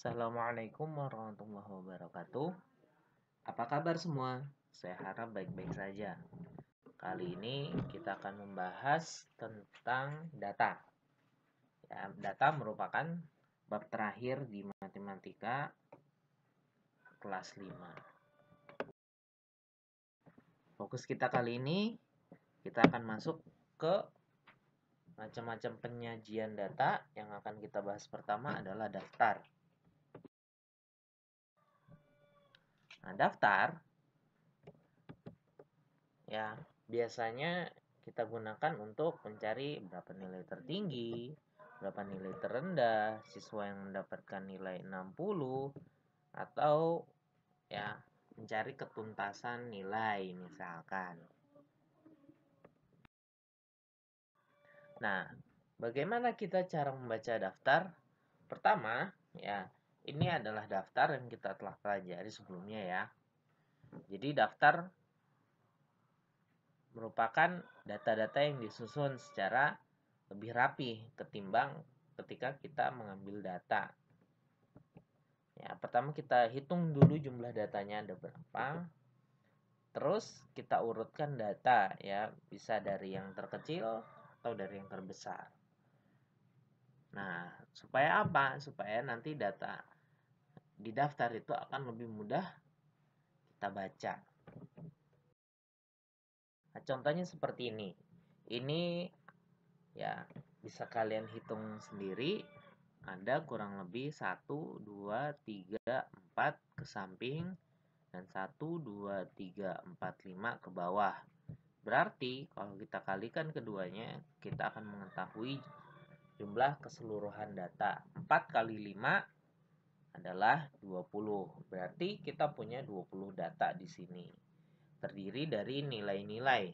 Assalamualaikum warahmatullahi wabarakatuh. Apa kabar semua? Saya harap baik-baik saja. Kali ini kita akan membahas tentang data. Ya, data merupakan bab terakhir di matematika kelas 5. Fokus kita kali ini kita akan masuk ke macam-macam penyajian data yang akan kita bahas pertama adalah daftar. Nah, daftar ya biasanya kita gunakan untuk mencari berapa nilai tertinggi, berapa nilai terendah, siswa yang mendapatkan nilai 60 atau ya mencari ketuntasan nilai misalkan. Nah, bagaimana kita cara membaca daftar? Pertama, ya ini adalah daftar yang kita telah pelajari sebelumnya ya. Jadi daftar merupakan data-data yang disusun secara lebih rapi ketimbang ketika kita mengambil data. Ya, pertama kita hitung dulu jumlah datanya ada berapa. Terus kita urutkan data ya, bisa dari yang terkecil atau dari yang terbesar. Nah, supaya apa? Supaya nanti data di daftar itu akan lebih mudah kita baca. Nah, contohnya seperti ini. Ini ya bisa kalian hitung sendiri. Ada kurang lebih 1, 2, 3, 4 ke samping dan 1, 2, 3, 4, 5 ke bawah. Berarti kalau kita kalikan keduanya, kita akan mengetahui jumlah keseluruhan data. 4 kali 5 adalah 20. Berarti kita punya 20 data di sini. Terdiri dari nilai-nilai.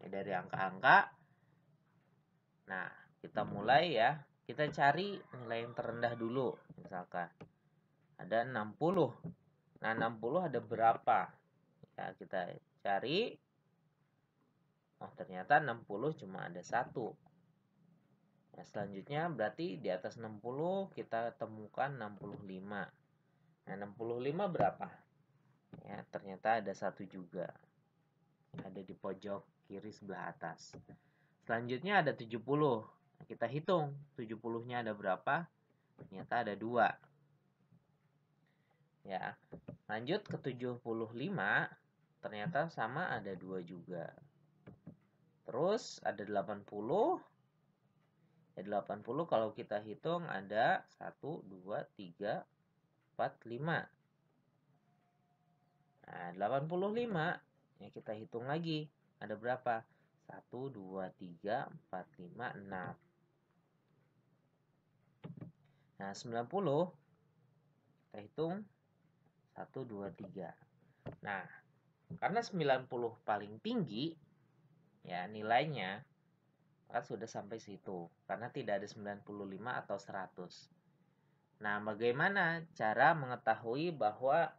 Ya, dari angka-angka. Nah, kita mulai ya. Kita cari nilai yang terendah dulu. Misalkan ada 60. Nah, 60 ada berapa? Ya, kita cari. Oh, ternyata 60 cuma ada satu Nah, selanjutnya berarti di atas 60 kita temukan 65. Nah, 65 berapa? Ya, ternyata ada satu juga. Ada di pojok kiri sebelah atas. Selanjutnya ada 70. Nah, kita hitung 70-nya ada berapa? Ternyata ada dua. Ya. Lanjut ke 75, ternyata sama ada dua juga. Terus ada 80, Ya, 80 kalau kita hitung ada 1, 2, 3, 4, 5. Nah, 85 ya kita hitung lagi. Ada berapa? 1, 2, 3, 4, 5, 6. Nah, 90 kita hitung 1, 2, 3. Nah, karena 90 paling tinggi, ya nilainya kan sudah sampai situ karena tidak ada 95 atau 100 nah bagaimana cara mengetahui bahwa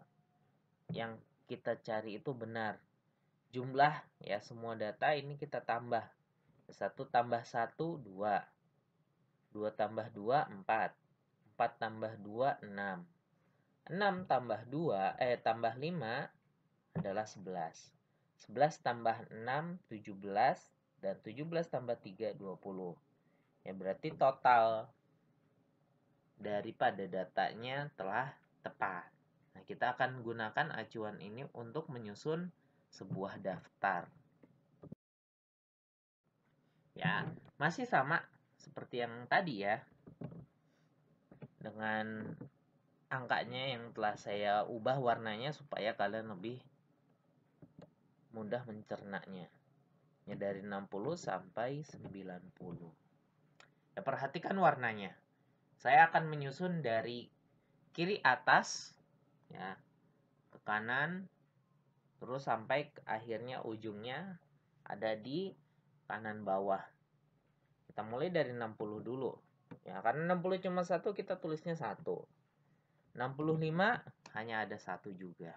yang kita cari itu benar jumlah ya semua data ini kita tambah 1 tambah 1 2 2 tambah 2 4 4 tambah 2 6 6 tambah 2 eh tambah 5 adalah 11 11 tambah 6 17 dan 17 tambah 3, 20. Ya berarti total daripada datanya telah tepat. Nah, kita akan gunakan acuan ini untuk menyusun sebuah daftar. Ya, masih sama seperti yang tadi ya. Dengan angkanya yang telah saya ubah warnanya supaya kalian lebih mudah mencernanya ya dari 60 sampai 90. Ya, perhatikan warnanya. Saya akan menyusun dari kiri atas ya ke kanan terus sampai ke akhirnya ujungnya ada di kanan bawah. Kita mulai dari 60 dulu. Ya, karena 60 cuma satu kita tulisnya satu. 65 hanya ada satu juga.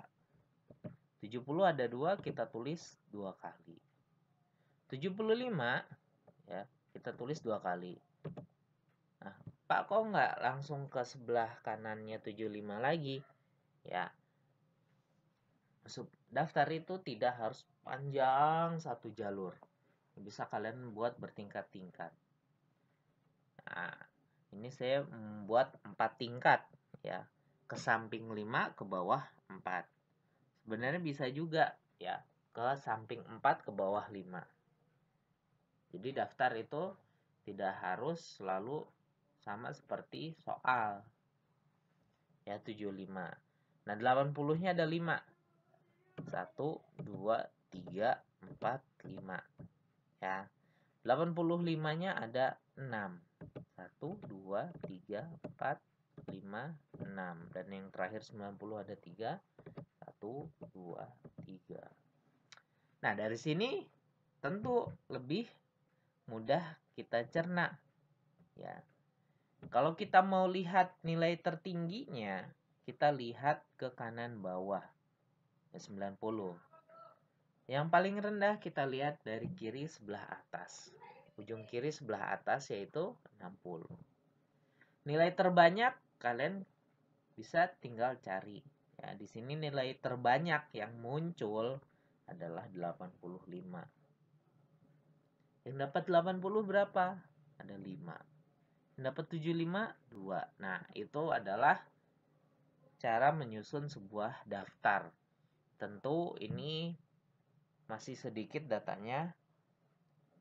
70 ada dua kita tulis dua kali. 75 ya kita tulis dua kali nah Pak kok nggak langsung ke sebelah kanannya 75 lagi ya daftar itu tidak harus panjang satu jalur bisa kalian buat bertingkat-tingkat nah ini saya membuat empat tingkat ya ke samping 5 ke bawah 4 sebenarnya bisa juga ya ke samping 4 ke bawah 5 jadi daftar itu tidak harus selalu sama seperti soal. Ya, 75. Nah, 80-nya ada 5. 1, 2, 3, 4, 5. Ya. 85-nya ada 6. 1, 2, 3, 4, 5, 6. Dan yang terakhir 90 ada 3. 1, 2, 3. Nah, dari sini tentu lebih mudah kita cerna. Ya. Kalau kita mau lihat nilai tertingginya, kita lihat ke kanan bawah. 90. Yang paling rendah kita lihat dari kiri sebelah atas. Ujung kiri sebelah atas yaitu 60. Nilai terbanyak kalian bisa tinggal cari. Ya, di sini nilai terbanyak yang muncul adalah 85. Yang dapat 80 berapa? Ada 5. Yang dapat 75, 2. Nah, itu adalah cara menyusun sebuah daftar. Tentu ini masih sedikit datanya.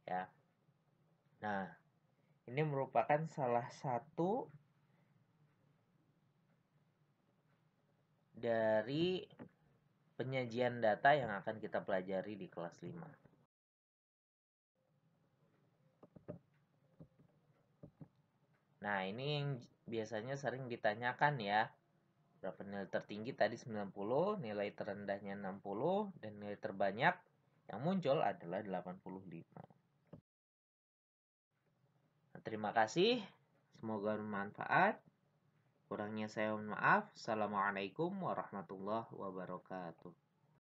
Ya. Nah, ini merupakan salah satu dari penyajian data yang akan kita pelajari di kelas 5. Nah, ini yang biasanya sering ditanyakan ya. Berapa nilai tertinggi tadi 90, nilai terendahnya 60, dan nilai terbanyak yang muncul adalah 85. Nah, terima kasih. Semoga bermanfaat. Kurangnya saya mohon maaf. Assalamualaikum warahmatullahi wabarakatuh.